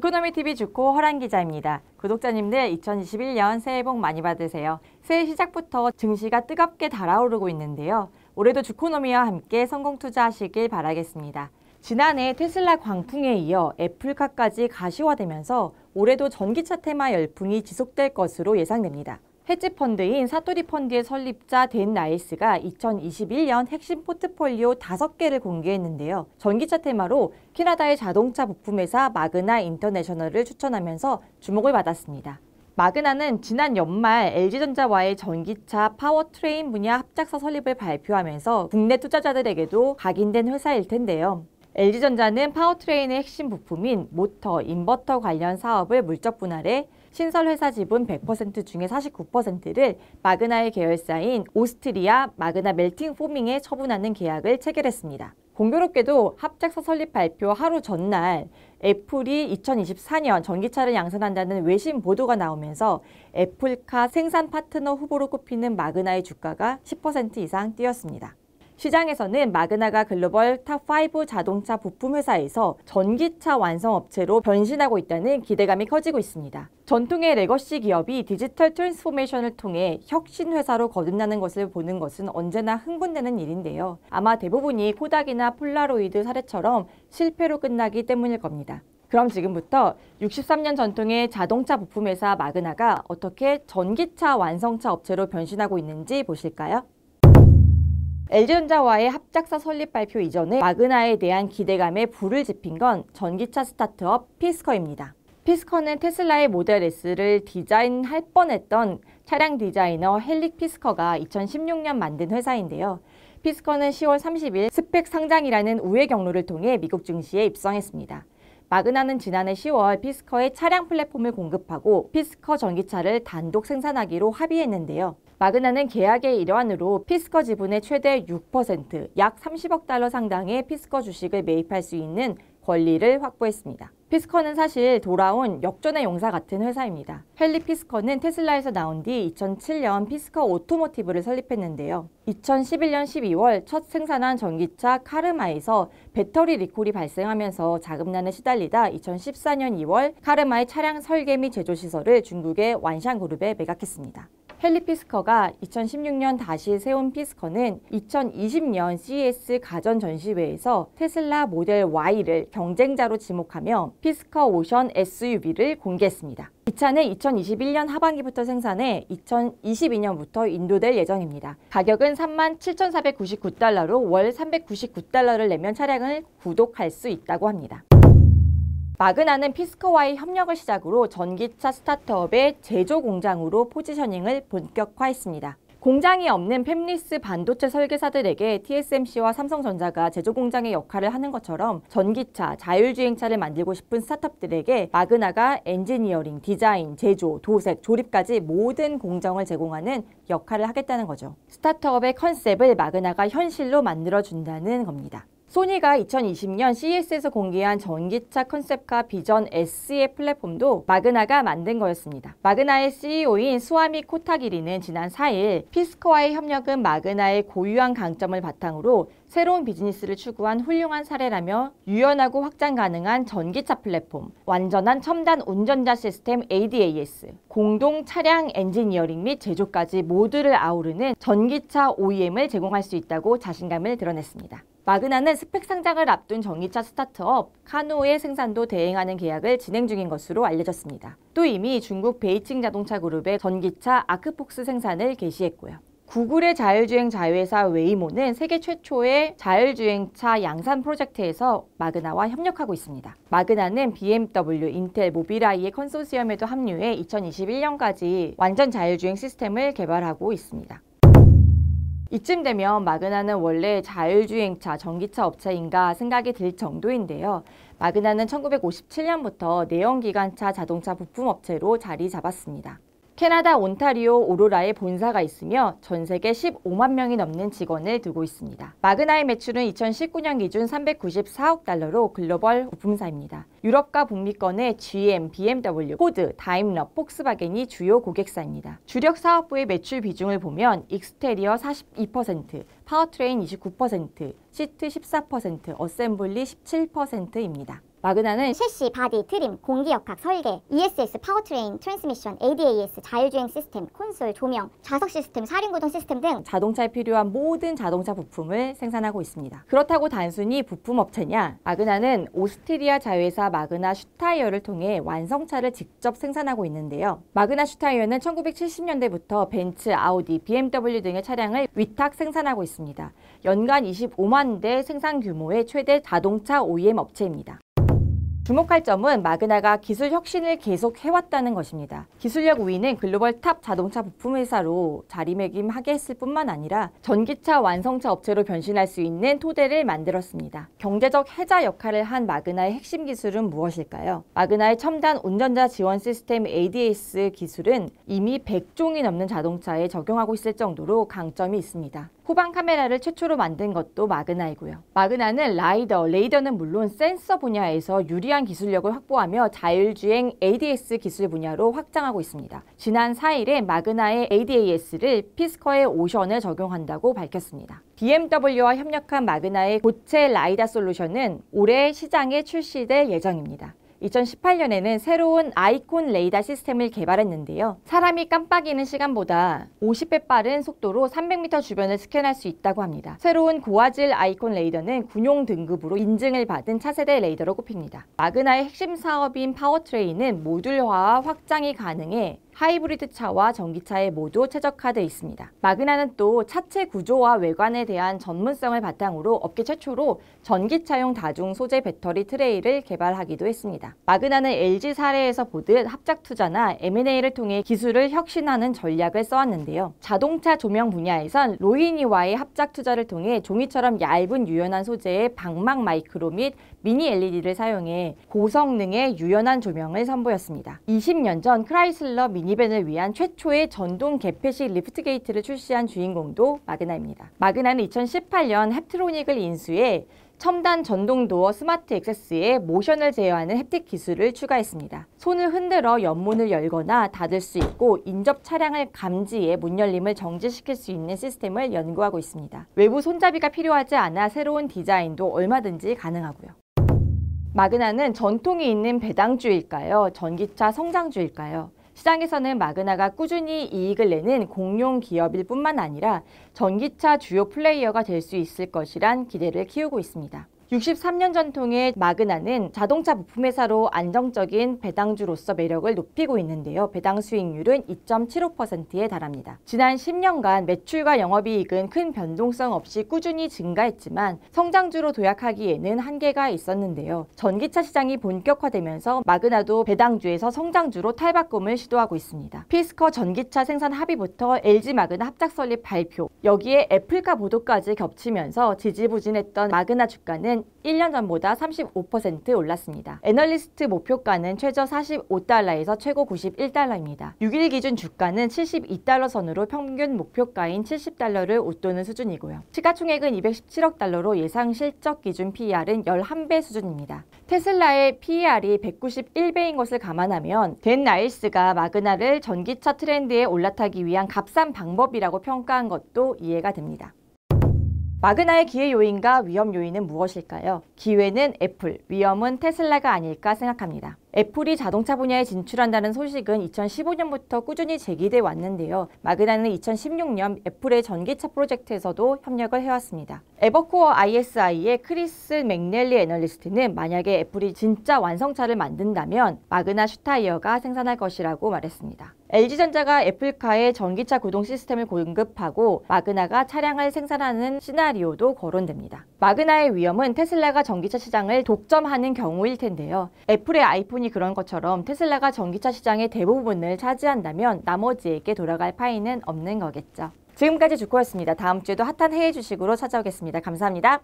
주코노미 TV 주코 허란 기자입니다. 구독자님들 2021년 새해 복 많이 받으세요. 새해 시작부터 증시가 뜨겁게 달아오르고 있는데요. 올해도 주코노미와 함께 성공 투자하시길 바라겠습니다. 지난해 테슬라 광풍에 이어 애플카까지 가시화되면서 올해도 전기차 테마 열풍이 지속될 것으로 예상됩니다. 헤지 펀드인 사토리 펀드의 설립자 댄 나이스가 2021년 핵심 포트폴리오 5개를 공개했는데요. 전기차 테마로 캐나다의 자동차 부품회사 마그나 인터내셔널을 추천하면서 주목을 받았습니다. 마그나는 지난 연말 LG전자와의 전기차 파워트레인 분야 합작사 설립을 발표하면서 국내 투자자들에게도 각인된 회사일 텐데요. LG전자는 파워트레인의 핵심 부품인 모터, 인버터 관련 사업을 물적 분할해 신설회사 지분 100% 중에 49%를 마그나의 계열사인 오스트리아 마그나 멜팅 포밍에 처분하는 계약을 체결했습니다. 공교롭게도 합작서 설립 발표 하루 전날 애플이 2024년 전기차를 양산한다는 외신 보도가 나오면서 애플카 생산 파트너 후보로 꼽히는 마그나의 주가가 10% 이상 뛰었습니다. 시장에서는 마그나가 글로벌 탑 5 자동차 부품 회사에서 전기차 완성업체로 변신하고 있다는 기대감이 커지고 있습니다. 전통의 레거시 기업이 디지털 트랜스포메이션을 통해 혁신 회사로 거듭나는 것을 보는 것은 언제나 흥분되는 일인데요. 아마 대부분이 코닥이나 폴라로이드 사례처럼 실패로 끝나기 때문일 겁니다. 그럼 지금부터 63년 전통의 자동차 부품회사 마그나가 어떻게 전기차 완성차 업체로 변신하고 있는지 보실까요? LG전자와의 합작사 설립 발표 이전에 마그나에 대한 기대감에 불을 지핀 건 전기차 스타트업 피스커입니다. 피스커는 테슬라의 모델 S를 디자인할 뻔했던 차량 디자이너 헬릭 피스커가 2016년 만든 회사인데요. 피스커는 10월 30일 스펙 상장이라는 우회 경로를 통해 미국 증시에 입성했습니다. 마그나는 지난해 10월 피스커의 차량 플랫폼을 공급하고 피스커 전기차를 단독 생산하기로 합의했는데요. 마그나는 계약의 일환으로 피스커 지분의 최대 6%약 30억 달러 상당의 피스커 주식을 매입할 수 있는 권리를 확보했습니다. 피스커는 사실 돌아온 역전의 용사 같은 회사입니다. 헨리 피스커는 테슬라에서 나온 뒤 2007년 피스커 오토모티브를 설립했는데요. 2011년 12월 첫 생산한 전기차 카르마에서 배터리 리콜이 발생하면서 자금난에 시달리다 2014년 2월 카르마의 차량 설계 및 제조 시설을 중국의 완샹그룹에 매각했습니다. 헨리 피스커가 2016년 다시 세운 피스커는 2020년 CES 가전 전시회에서 테슬라 모델 Y를 경쟁자로 지목하며 피스커 오션 SUV를 공개했습니다. 이 차는 2021년 하반기부터 생산해 2022년부터 인도될 예정입니다. 가격은 37,499달러로 월 399달러를 내면 차량을 구독할 수 있다고 합니다. 마그나는 피스코와의 협력을 시작으로 전기차 스타트업의 제조 공장으로 포지셔닝을 본격화했습니다. 공장이 없는 펩리스 반도체 설계사들에게 TSMC와 삼성전자가 제조 공장의 역할을 하는 것처럼 전기차, 자율주행차를 만들고 싶은 스타트업들에게 마그나가 엔지니어링, 디자인, 제조, 도색, 조립까지 모든 공정을 제공하는 역할을 하겠다는 거죠. 스타트업의 컨셉을 마그나가 현실로 만들어준다는 겁니다. 소니가 2020년 CES에서 공개한 전기차 컨셉카 비전 S의 플랫폼도 마그나가 만든 거였습니다. 마그나의 CEO인 수아미 코타기리는 지난 4일 피스커와의 협력은 마그나의 고유한 강점을 바탕으로 새로운 비즈니스를 추구한 훌륭한 사례라며 유연하고 확장 가능한 전기차 플랫폼, 완전한 첨단 운전자 시스템 ADAS, 공동 차량 엔지니어링 및 제조까지 모두를 아우르는 전기차 OEM을 제공할 수 있다고 자신감을 드러냈습니다. 마그나는 스펙 상장을 앞둔 전기차 스타트업 카노의 생산도 대행하는 계약을 진행 중인 것으로 알려졌습니다. 또 이미 중국 베이징 자동차 그룹의 전기차 아크폭스 생산을 개시했고요. 구글의 자율주행 자회사 웨이모는 세계 최초의 자율주행차 양산 프로젝트에서 마그나와 협력하고 있습니다. 마그나는 BMW, 인텔, 모빌아이의 컨소시엄에도 합류해 2021년까지 완전 자율주행 시스템을 개발하고 있습니다. 이쯤 되면 마그나는 원래 자율주행차 전기차 업체인가 생각이 들 정도인데요. 마그나는 1957년부터 내연기관차 자동차 부품업체로 자리 잡았습니다. 캐나다 온타리오 오로라의 본사가 있으며 전 세계 15만 명이 넘는 직원을 두고 있습니다. 마그나의 매출은 2019년 기준 394억 달러로 글로벌 부품사입니다. 유럽과 북미권의 GM, BMW, 포드, 다임러, 폭스바겐이 주요 고객사입니다. 주력 사업부의 매출 비중을 보면 익스테리어 42%, 파워트레인 29%, 시트 14%, 어셈블리 17%입니다. 마그나는 셰시, 바디, 트림, 공기역학, 설계, ESS, 파워트레인, 트랜스미션, ADAS, 자율주행 시스템, 콘솔, 조명, 좌석 시스템, 사륜구동 시스템 등 자동차에 필요한 모든 자동차 부품을 생산하고 있습니다. 그렇다고 단순히 부품 업체냐? 마그나는 오스트리아 자회사 마그나 슈타이어를 통해 완성차를 직접 생산하고 있는데요. 마그나 슈타이어는 1970년대부터 벤츠, 아우디, BMW 등의 차량을 위탁 생산하고 있습니다. 연간 25만 대 생산 규모의 최대 자동차 OEM 업체입니다. 주목할 점은 마그나가 기술 혁신을 계속 해왔다는 것입니다. 기술력 우위는 글로벌 탑 자동차 부품 회사로 자리매김하게 했을 뿐만 아니라 전기차 완성차 업체로 변신할 수 있는 토대를 만들었습니다. 경제적 해자 역할을 한 마그나의 핵심 기술은 무엇일까요? 마그나의 첨단 운전자 지원 시스템 ADS 기술은 이미 100종이 넘는 자동차에 적용하고 있을 정도로 강점이 있습니다. 후방 카메라를 최초로 만든 것도 마그나이고요. 마그나는 라이더, 레이더는 물론 센서 분야에서 유리한 기술력을 확보하며 자율주행 ADS 기술 분야로 확장하고 있습니다. 지난 4일에 마그나의 ADAS를 피스커의 오션에 적용한다고 밝혔습니다. BMW와 협력한 마그나의 고체 라이다 솔루션은 올해 시장에 출시될 예정입니다. 2018년에는 새로운 아이콘 레이더 시스템을 개발했는데요. 사람이 깜빡이는 시간보다 50배 빠른 속도로 300m 주변을 스캔할 수 있다고 합니다. 새로운 고화질 아이콘 레이더는 군용 등급으로 인증을 받은 차세대 레이더로 꼽힙니다. 마그나의 핵심 사업인 파워트레인은 모듈화와 확장이 가능해 하이브리드 차와 전기차에 모두 최적화되어 있습니다. 마그나는 또 차체 구조와 외관에 대한 전문성을 바탕으로 업계 최초로 전기차용 다중 소재 배터리 트레이를 개발하기도 했습니다. 마그나는 LG 사례에서 보듯 합작 투자나 M&A를 통해 기술을 혁신하는 전략을 써왔는데요. 자동차 조명 분야에선 로이니와의 합작 투자를 통해 종이처럼 얇은 유연한 소재의 방막 마이크로 및 미니 LED를 사용해 고성능의 유연한 조명을 선보였습니다. 20년 전 크라이슬러 미니밴을 위한 최초의 전동 개폐식 리프트 게이트를 출시한 주인공도 마그나입니다. 마그나는 2018년 햅트로닉을 인수해 첨단 전동 도어 스마트 액세스에 모션을 제어하는 햅틱 기술을 추가했습니다. 손을 흔들어 연문을 열거나 닫을 수 있고 인접 차량을 감지해 문 열림을 정지시킬 수 있는 시스템을 연구하고 있습니다. 외부 손잡이가 필요하지 않아 새로운 디자인도 얼마든지 가능하고요. 마그나는 전통이 있는 배당주일까요? 전기차 성장주일까요? 시장에서는 마그나가 꾸준히 이익을 내는 공룡 기업일 뿐만 아니라 전기차 주요 플레이어가 될 수 있을 것이란 기대를 키우고 있습니다. 63년 전통의 마그나는 자동차 부품회사로 안정적인 배당주로서 매력을 높이고 있는데요. 배당 수익률은 2.75%에 달합니다. 지난 10년간 매출과 영업이익은 큰 변동성 없이 꾸준히 증가했지만 성장주로 도약하기에는 한계가 있었는데요. 전기차 시장이 본격화되면서 마그나도 배당주에서 성장주로 탈바꿈을 시도하고 있습니다. 피스커 전기차 생산 합의부터 LG 마그나 합작 설립 발표, 여기에 애플카 보도까지 겹치면서 지지부진했던 마그나 주가는 가격은 1년 전보다 35% 올랐습니다. 애널리스트 목표가는 최저 45달러에서 최고 91달러입니다. 6일 기준 주가는 72달러 선으로 평균 목표가인 70달러를 웃도는 수준이고요. 시가총액은 217억 달러로 예상 실적 기준 PER은 11배 수준입니다. 테슬라의 PER이 191배인 것을 감안하면 댄 나일스가 마그나를 전기차 트렌드에 올라타기 위한 값싼 방법이라고 평가한 것도 이해가 됩니다. 마그나의 기회 요인과 위험 요인은 무엇일까요? 기회는 애플, 위험은 테슬라가 아닐까 생각합니다. 애플이 자동차 분야에 진출한다는 소식은 2015년부터 꾸준히 제기돼 왔는데요. 마그나는 2016년 애플의 전기차 프로젝트에서도 협력을 해왔습니다. 에버코어 ISI의 크리스 맥넬리 애널리스트는 만약에 애플이 진짜 완성차를 만든다면 마그나 슈타이어가 생산할 것이라고 말했습니다. LG전자가 애플카에 전기차 구동 시스템을 공급하고 마그나가 차량을 생산하는 시나리오도 거론됩니다. 마그나의 위험은 테슬라가 전기차 시장을 독점하는 경우일 텐데요. 애플의 아이폰 부분이 그런 것처럼 테슬라가 전기차 시장의 대부분을 차지한다면 나머지에게 돌아갈 파이는 없는 거겠죠. 지금까지 주코였습니다. 다음 주에도 핫한 해외 주식으로 찾아오겠습니다. 감사합니다.